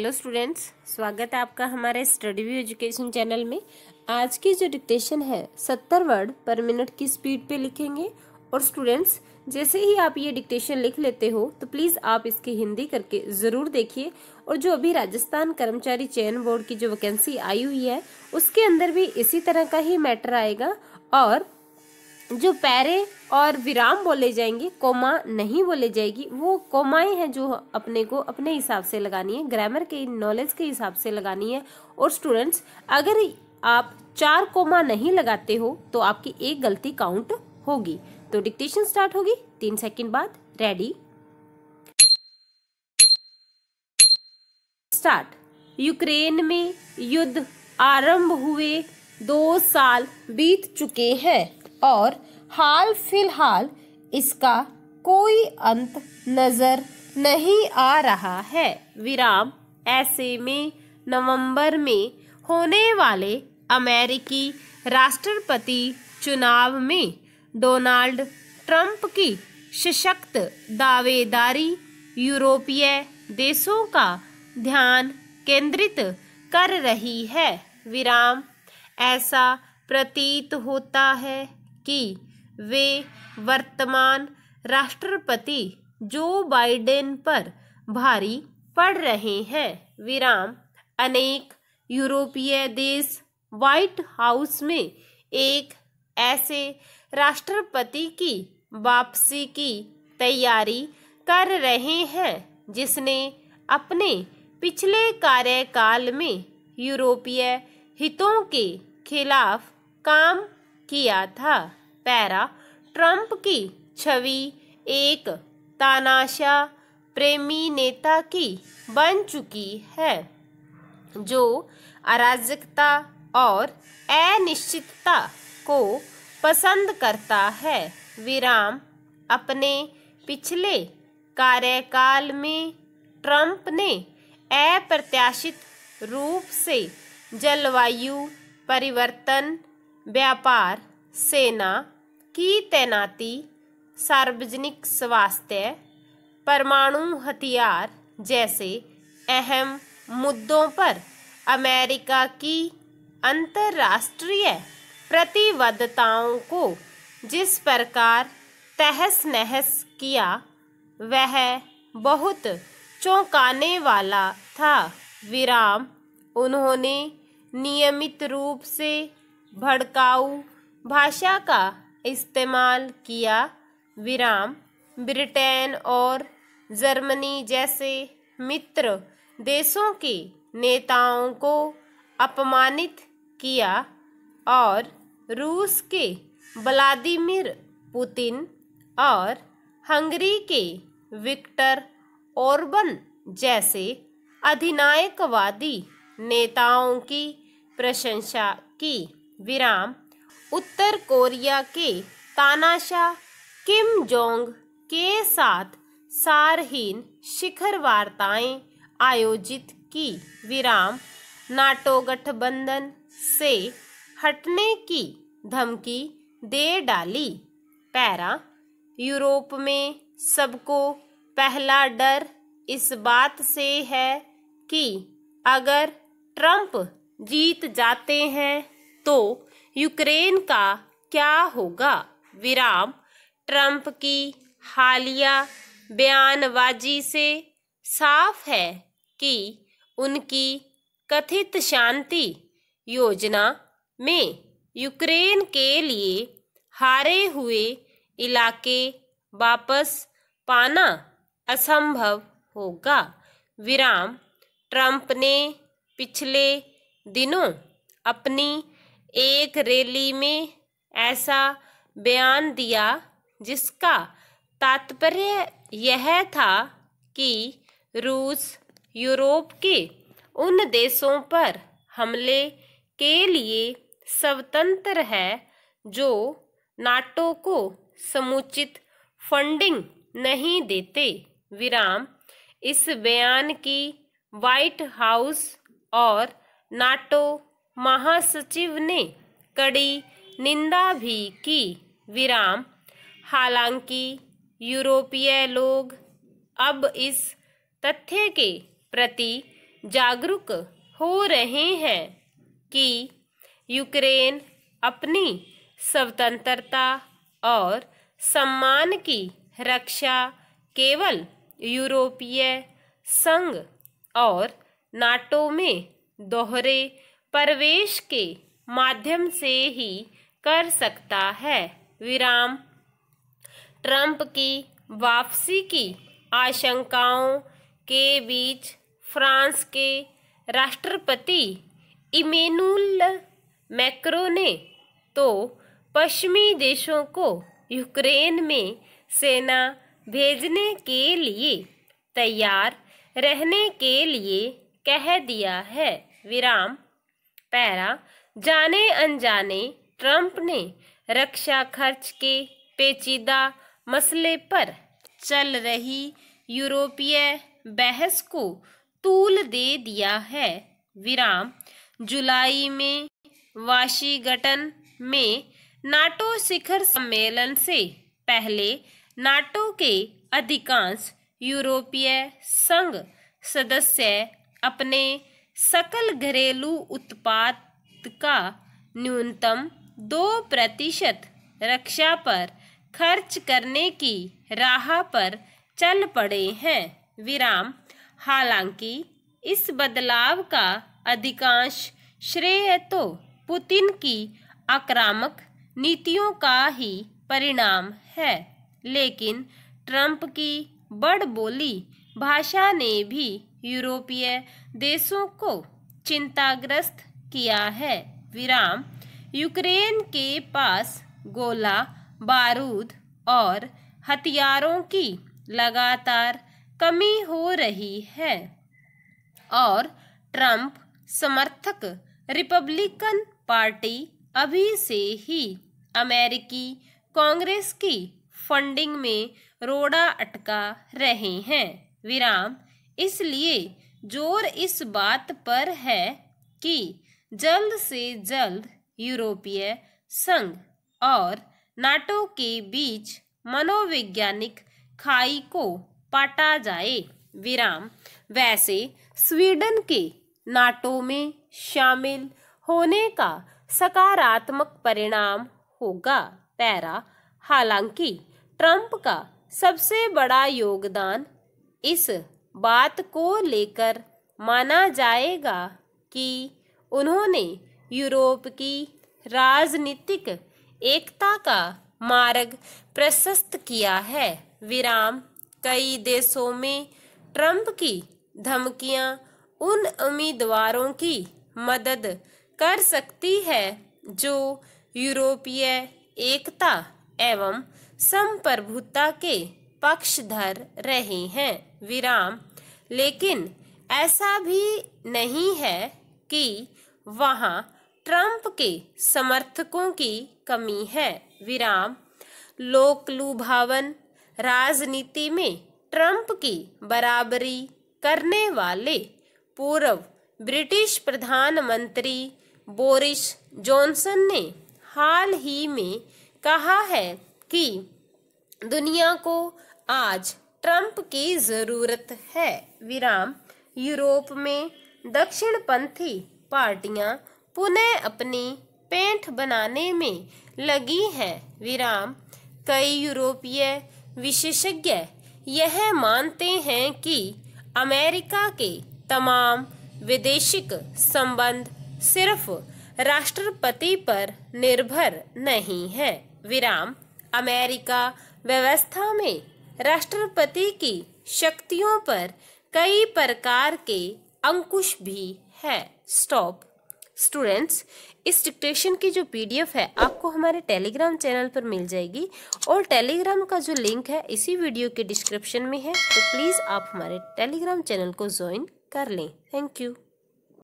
hello students स्वागत है आपका हमारे स्टडी व्यू एजुकेशन चैनल में आज की जो डिक्टेशन है सत्तर वर्ड पर मिनट की स्पीड पे लिखेंगे और स्टूडेंट्स जैसे ही आप ये डिक्टेशन लिख लेते हो तो प्लीज़ आप इसके हिंदी करके ज़रूर देखिए और जो अभी राजस्थान कर्मचारी चयन बोर्ड की जो वैकेंसी आई हुई है उसके अंदर भी इसी तरह का ही मैटर आएगा और जो पैरे और विराम बोले जाएंगे कोमा नहीं बोले जाएगी वो कोमाएं हैं जो अपने को अपने हिसाब से लगानी है ग्रामर के नॉलेज के हिसाब से लगानी है और स्टूडेंट्स अगर आप चार कोमा नहीं लगाते हो तो आपकी एक गलती काउंट होगी तो डिक्टेशन स्टार्ट होगी तीन सेकंड बाद रेडी स्टार्ट यूक्रेन में युद्ध आरंभ हुए दो साल बीत चुके हैं और हाल फिलहाल इसका कोई अंत नज़र नहीं आ रहा है विराम ऐसे में नवंबर में होने वाले अमेरिकी राष्ट्रपति चुनाव में डोनाल्ड ट्रंप की सशक्त दावेदारी यूरोपीय देशों का ध्यान केंद्रित कर रही है विराम ऐसा प्रतीत होता है कि वे वर्तमान राष्ट्रपति जो बाइडेन पर भारी पड़ रहे हैं विराम अनेक यूरोपीय देश व्हाइट हाउस में एक ऐसे राष्ट्रपति की वापसी की तैयारी कर रहे हैं जिसने अपने पिछले कार्यकाल में यूरोपीय हितों के खिलाफ काम किया था पैरा ट्रंप की छवि एक तानाशाह प्रेमी नेता की बन चुकी है जो अराजकता और अनिश्चितता को पसंद करता है विराम अपने पिछले कार्यकाल में ट्रंप ने अप्रत्याशित रूप से जलवायु परिवर्तन व्यापार सेना की तैनाती सार्वजनिक स्वास्थ्य परमाणु हथियार जैसे अहम मुद्दों पर अमेरिका की अंतर्राष्ट्रीय प्रतिबद्धताओं को जिस प्रकार तहस नहस किया वह बहुत चौंकाने वाला था विराम उन्होंने नियमित रूप से भड़काऊ भाषा का इस्तेमाल किया विराम ब्रिटेन और जर्मनी जैसे मित्र देशों के नेताओं को अपमानित किया और रूस के व्लादिमिर पुतिन और हंगरी के विक्टर ओर्बन जैसे अधिनायकवादी नेताओं की प्रशंसा की विराम उत्तर कोरिया के तानाशाह किम जोंग के साथ सारहीन शिखर वार्ताएं आयोजित की विराम नाटो गठबंधन से हटने की धमकी दे डाली पैरा यूरोप में सबको पहला डर इस बात से है कि अगर ट्रंप जीत जाते हैं तो यूक्रेन का क्या होगा विराम ट्रंप की हालिया बयानबाजी से साफ है कि उनकी कथित शांति योजना में यूक्रेन के लिए हारे हुए इलाके वापस पाना असंभव होगा विराम ट्रंप ने पिछले दिनों अपनी एक रैली में ऐसा बयान दिया जिसका तात्पर्य यह था कि रूस यूरोप के उन देशों पर हमले के लिए स्वतंत्र है जो नाटो को समुचित फंडिंग नहीं देते विराम इस बयान की व्हाइट हाउस और नाटो महासचिव ने कड़ी निंदा भी की विराम हालांकि यूरोपीय लोग अब इस तथ्य के प्रति जागरूक हो रहे हैं कि यूक्रेन अपनी स्वतंत्रता और सम्मान की रक्षा केवल यूरोपीय संघ और नाटो में दोहरे प्रवेश के माध्यम से ही कर सकता है विराम ट्रंप की वापसी की आशंकाओं के बीच फ्रांस के राष्ट्रपति इमेनुल मैक्रो ने तो पश्चिमी देशों को यूक्रेन में सेना भेजने के लिए तैयार रहने के लिए कह दिया है विराम पैरा जाने अनजाने ट्रंप ने रक्षा खर्च के पेचीदा मसले पर चल रही यूरोपीय बहस को तूल दे दिया है विराम जुलाई में वाशिंगटन में नाटो शिखर सम्मेलन से पहले नाटो के अधिकांश यूरोपीय संघ सदस्य अपने सकल घरेलू उत्पाद का न्यूनतम दो प्रतिशत रक्षा पर खर्च करने की राह पर चल पड़े हैं विराम हालांकि इस बदलाव का अधिकांश श्रेय तो पुतिन की आक्रामक नीतियों का ही परिणाम है लेकिन ट्रंप की बड़बोली भाषा ने भी यूरोपीय देशों को चिंताग्रस्त किया है विराम यूक्रेन के पास गोला बारूद और हथियारों की लगातार कमी हो रही है और ट्रंप समर्थक रिपब्लिकन पार्टी अभी से ही अमेरिकी कांग्रेस की फंडिंग में रोड़ा अटका रहे हैं विराम इसलिए जोर इस बात पर है कि जल्द से जल्द यूरोपीय संघ और नाटो के बीच मनोवैज्ञानिक खाई को पाटा जाए विराम वैसे स्वीडन के नाटो में शामिल होने का सकारात्मक परिणाम होगा पैरा हालांकि ट्रंप का सबसे बड़ा योगदान इस बात को लेकर माना जाएगा कि उन्होंने यूरोप की राजनीतिक एकता का मार्ग प्रशस्त किया है विराम कई देशों में ट्रंप की धमकियां उन उम्मीदवारों की मदद कर सकती है जो यूरोपीय एकता एवं संप्रभुता के पक्षधर रहे हैं विराम लेकिन ऐसा भी नहीं है कि वहां ट्रंप के समर्थकों की कमी है विराम लोकलुभावन राजनीति में ट्रंप की बराबरी करने वाले पूर्व ब्रिटिश प्रधानमंत्री बोरिस जॉनसन ने हाल ही में कहा है कि दुनिया को आज ट्रंप की ज़रूरत है विराम यूरोप में दक्षिण पंथी पार्टियां पुनः अपनी पेंट बनाने में लगी हैं विराम कई यूरोपीय विशेषज्ञ यह मानते हैं कि अमेरिका के तमाम विदेशिक संबंध सिर्फ राष्ट्रपति पर निर्भर नहीं है विराम अमेरिका व्यवस्था में राष्ट्रपति की शक्तियों पर कई प्रकार के अंकुश भी है स्टॉप स्टूडेंट्स इस डिक्टेशन की जो पीडीएफ है आपको हमारे टेलीग्राम चैनल पर मिल जाएगी और टेलीग्राम का जो लिंक है इसी वीडियो के डिस्क्रिप्शन में है तो प्लीज़ आप हमारे टेलीग्राम चैनल को ज्वाइन कर लें थैंक यू